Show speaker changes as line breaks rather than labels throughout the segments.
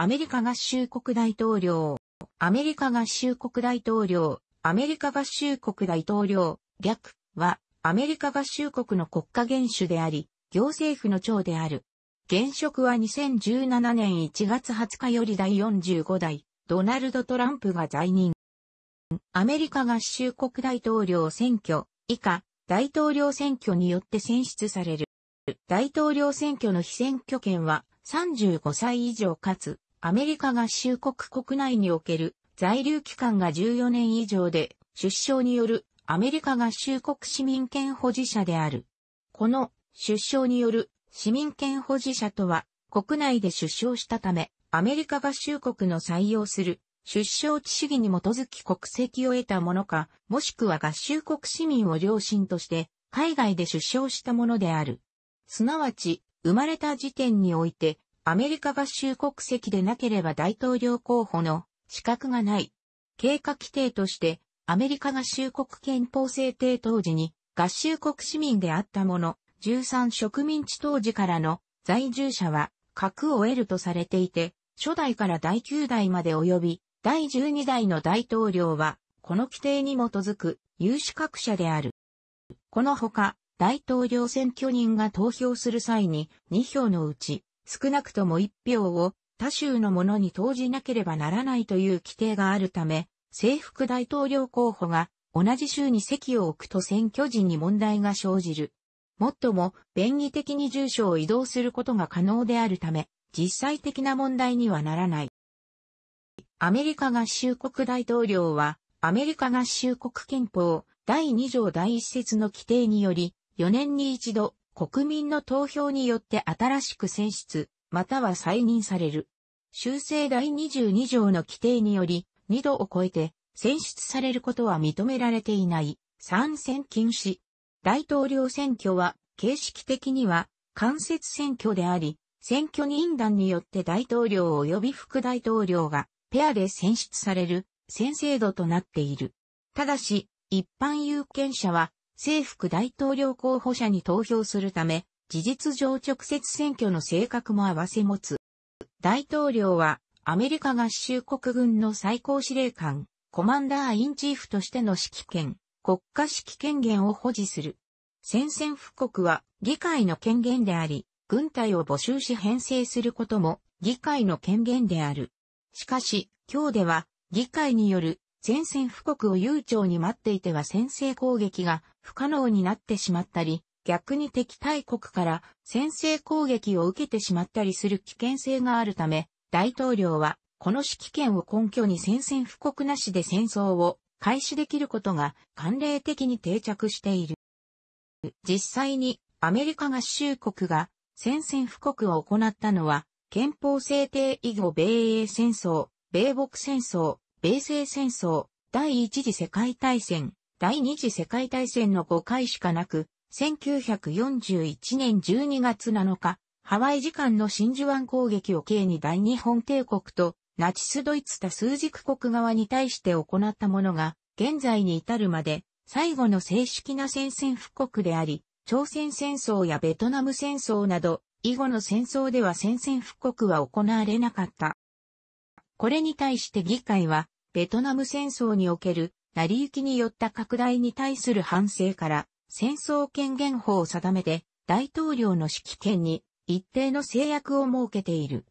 アメリカ合衆国大統領、アメリカ合衆国大統領、アメリカ合衆国大統領、略は、アメリカ合衆国の国家元首であり、行政府の長である。現職は2017年1月20日より第45代、ドナルド・トランプが在任。アメリカ合衆国大統領選挙、以下、大統領選挙によって選出される。大統領選挙の非選挙権は35歳以上かつアメリカ合衆国国内における在留期間が14年以上で、出生によるアメリカ合衆国市民権保持者である。この出生による市民権保持者とは、国内で出生したため、アメリカ合衆国の採用する出生地主義に基づき国籍を得たものか、もしくは合衆国市民を両親として海外で出生したものである。すなわち、生まれた時点においてアメリカ合衆国籍でなければ大統領候補の資格がない。経過規定として、アメリカ合衆国憲法制定当時に合衆国市民であったもの、13植民地当時からの在住者は核を得るとされていて、初代から第9代まで及び、第12代の大統領は、この規定に基づく有資格者である。このほか、大統領選挙人が投票する際に2票のうち少なくとも一票を他州の者に投じなければならないという規定があるため、制服大統領候補が同じ州に席を置くと選挙時に問題が生じる。もっとも、便宜的に住所を移動することが可能であるため、実際的な問題にはならない。アメリカ合衆国大統領は、アメリカ合衆国憲法第2条第1節の規定により、4年に一度国民の投票によって新しく選出、または再任される。修正第22条の規定により、2度を超えて選出されることは認められていない、参戦禁止。大統領選挙は、形式的には、間接選挙であり、選挙人団によって大統領及び副大統領が、ペアで選出される、先制度となっている。ただし、一般有権者は、政副大統領候補者に投票するため、事実上直接選挙の性格も合わせ持つ。大統領は、アメリカ合衆国軍の最高司令官、コマンダーインチーフとしての指揮権、国家指揮権限を保持する。宣戦布告は議会の権限であり、軍隊を募集し編成することも議会の権限である。しかし、今日では議会による宣戦布告を悠長に待っていては先制攻撃が不可能になってしまったり、逆に敵対国から先制攻撃を受けてしまったりする危険性があるため、大統領はこの指揮権を根拠に宣戦布告なしで戦争を開始できることが慣例的に定着している。実際にアメリカ合衆国が宣戦布告を行ったのは憲法制定以後米英戦争、米北戦争、米西戦争、第一次世界大戦、第二次世界大戦の5回しかなく、1941年12月7日、ハワイ時間の真珠湾攻撃を計に大日本帝国とナチスドイツ多数軸国側に対して行ったものが、現在に至るまで最後の正式な戦線復国であり、朝鮮戦争やベトナム戦争など、以後の戦争では戦線復国は行われなかった。これに対して議会は、ベトナム戦争における成り行きによった拡大に対する反省から、戦争権限法を定めて、大統領の指揮権に一定の制約を設けている。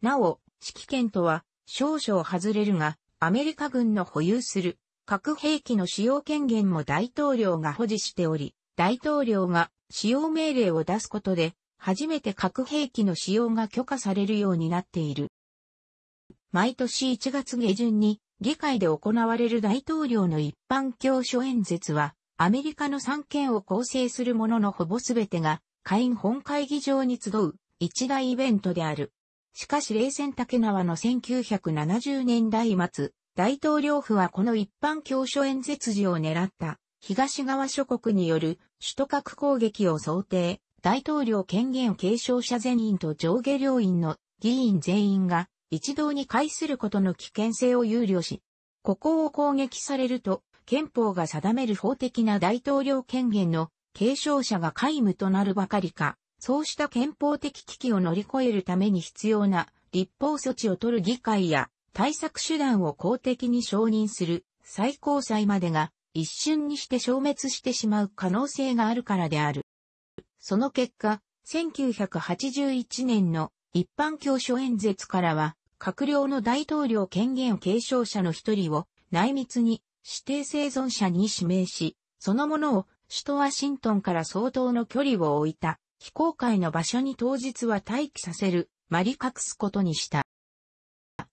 なお、指揮権とは少々外れるが、アメリカ軍の保有する核兵器の使用権限も大統領が保持しており、大統領が使用命令を出すことで、初めて核兵器の使用が許可されるようになっている。毎年1月下旬に議会で行われる大統領の一般教書演説は、アメリカの三権を構成するもののほぼすべてが、下院本会議場に集う一大イベントである。しかし冷戦竹縄の1970年代末、大統領府はこの一般教書演説時を狙った東側諸国による首都核攻撃を想定、大統領権限継承者全員と上下両院の議員全員が一堂に会することの危険性を憂慮し、ここを攻撃されると、憲法が定める法的な大統領権限の継承者が皆無となるばかりか、そうした憲法的危機を乗り越えるために必要な立法措置を取る議会や対策手段を公的に承認する最高裁までが一瞬にして消滅してしまう可能性があるからである。その結果、1981年の一般教書演説からは、閣僚の大統領権限継承者の一人を内密に指定生存者に指名し、そのものを首都ワシントンから相当の距離を置いた非公開の場所に当日は待機させる、まり隠すことにした。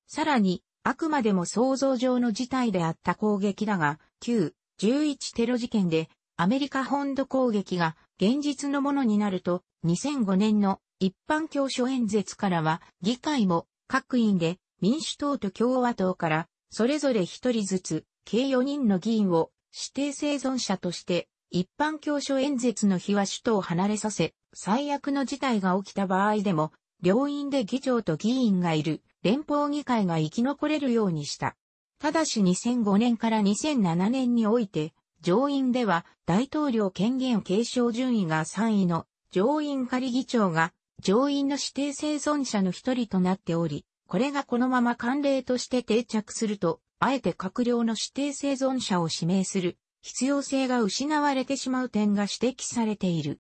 さらに、あくまでも想像上の事態であった攻撃だが、旧11テロ事件でアメリカ本土攻撃が現実のものになると、2005年の一般教書演説からは議会も各院で民主党と共和党からそれぞれ一人ずつ計4人の議員を指定生存者として一般教書演説の日は首都を離れさせ、最悪の事態が起きた場合でも、両院で議長と議員がいる連邦議会が生き残れるようにした。ただし2005年から2007年において、上院では大統領権限継承順位が3位の上院仮議長が上院の指定生存者の一人となっており、これがこのまま慣例として定着すると、あえて閣僚の指定生存者を指名する必要性が失われてしまう点が指摘されている。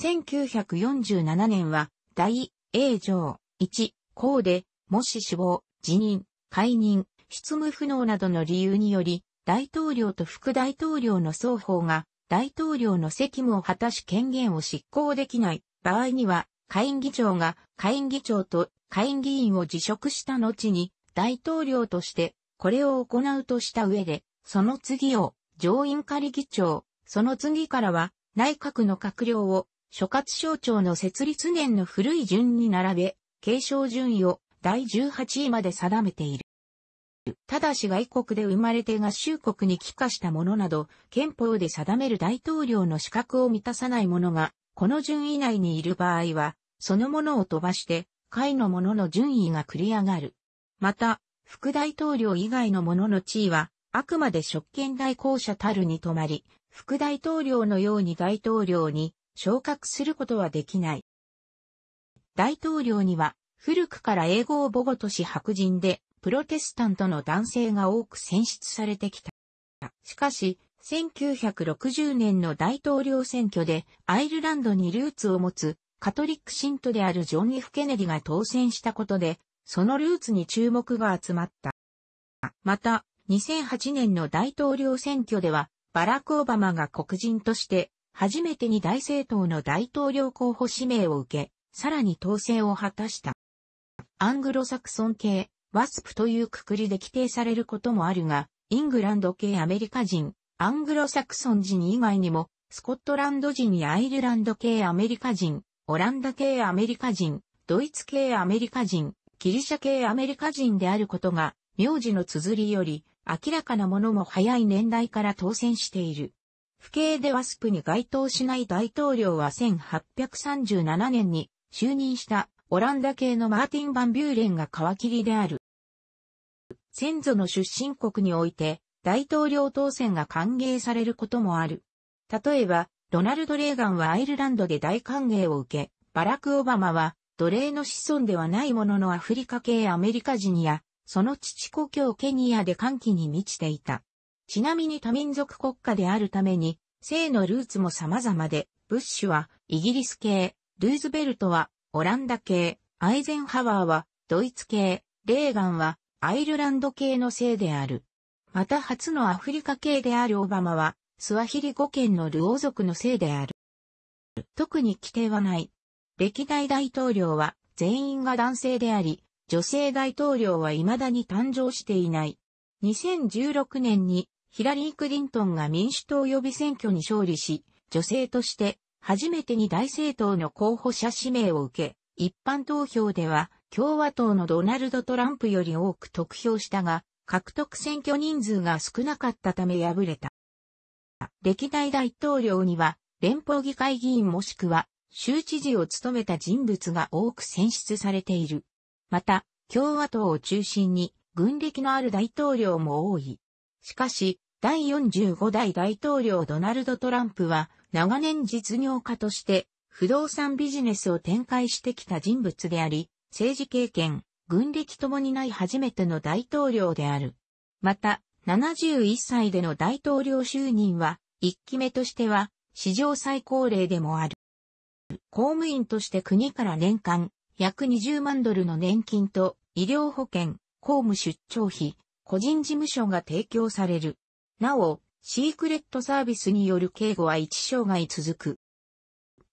1947年は、第 A 条1項で、もし死亡、辞任、解任、執務不能などの理由により、大統領と副大統領の双方が大統領の責務を果たし権限を執行できない場合には、下院議長が下院議長と下院議員を辞職した後に大統領としてこれを行うとした上で、その次を上院仮議長、その次からは内閣の閣僚を諸葛省庁の設立年の古い順に並べ、継承順位を第18位まで定めている。ただし外国で生まれて合衆国に帰化したものなど、憲法で定める大統領の資格を満たさないものが、この順位内にいる場合は、そのものを飛ばして、下位のものの順位が繰り上がる。また、副大統領以外のものの地位は、あくまで職権代行者たるに止まり、副大統領のように大統領に昇格することはできない。大統領には、古くから英語を母語とし白人で、プロテスタントの男性が多く選出されてきた。しかし、1960年の大統領選挙でアイルランドにルーツを持つカトリック信徒であるジョン・ F・ ケネディが当選したことで、そのルーツに注目が集まった。また、2008年の大統領選挙では、バラク・オバマが黒人として、初めてに大政党の大統領候補指名を受け、さらに当選を果たした。アングロサクソン系、ワスプというくくりで規定されることもあるが、イングランド系アメリカ人、アングロサクソン人以外にも、スコットランド人やアイルランド系アメリカ人、オランダ系アメリカ人、ドイツ系アメリカ人、ギリシャ系アメリカ人であることが、名字の綴りより明らかなものも早い年代から当選している。不敬でワスプに該当しない大統領は1837年に就任したオランダ系のマーティン・バンビューレンが皮切りである。先祖の出身国において大統領当選が歓迎されることもある。例えば、ロナルド・レーガンはアイルランドで大歓迎を受け、バラク・オバマは奴隷の子孫ではないもののアフリカ系アメリカ人や、その父故郷ケニアで歓喜に満ちていた。ちなみに多民族国家であるために、性のルーツも様々で、ブッシュはイギリス系、ルーズベルトはオランダ系、アイゼンハワーはドイツ系、レーガンはアイルランド系の性である。また初のアフリカ系であるオバマはスワヒリ語圏のルオ族のせいである。特に規定はない。歴代大統領は全員が男性であり、女性大統領は未だに誕生していない。2016年にヒラリー・クリントンが民主党予備選挙に勝利し、女性として初めてに大政党の候補者指名を受け、一般投票では共和党のドナルド・トランプより多く得票したが、獲得選挙人数が少なかったため敗れた。歴代大統領には、連邦議会議員もしくは、州知事を務めた人物が多く選出されている。また、共和党を中心に、軍歴のある大統領も多い。しかし、第45代大統領ドナルド・トランプは、長年実業家として、不動産ビジネスを展開してきた人物であり、政治経験、軍歴ともにない初めての大統領である。また、71歳での大統領就任は、1期目としては史上最高齢でもある。公務員として国から年間約20万ドルの年金と医療保険、公務出張費、個人事務所が提供される。なお、シークレットサービスによる警護は一生涯続く。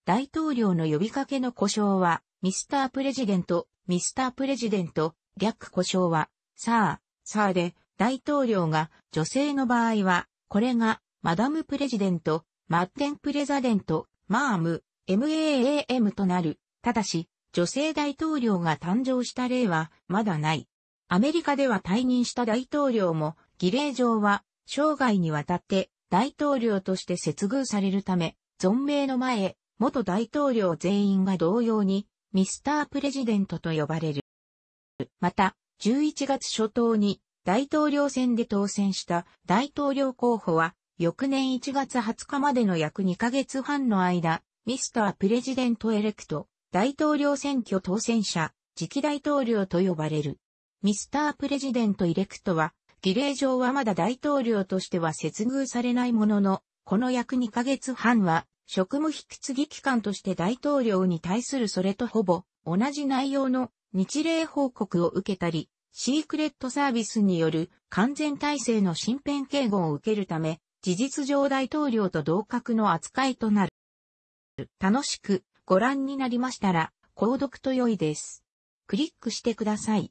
大統領の呼びかけの故障は、ミスタープレジデント、ミスタープレジデント、略故障は、さあ、さあで、大統領が女性の場合は、これがマダムプレジデント、マッテンプレザデント、マーム、MAAM となる。ただし、女性大統領が誕生した例はまだない。アメリカでは退任した大統領も、儀礼上は生涯にわたって大統領として接遇されるため、存命の前、元大統領全員が同様に、ミスタープレジデントと呼ばれる。また、11月初頭に大統領選で当選した大統領候補は翌年1月20日までの約2ヶ月半の間、ミスタープレジデントエレクト、大統領選挙当選者、次期大統領と呼ばれる。ミスタープレジデントエレクトは、儀礼上はまだ大統領としては接遇されないものの、この約2ヶ月半は、職務引き継ぎ機関として大統領に対するそれとほぼ同じ内容の日例報告を受けたり、シークレットサービスによる完全体制の身辺警護を受けるため、事実上大統領と同格の扱いとなる。楽しくご覧になりましたら、購読と良いです。クリックしてください。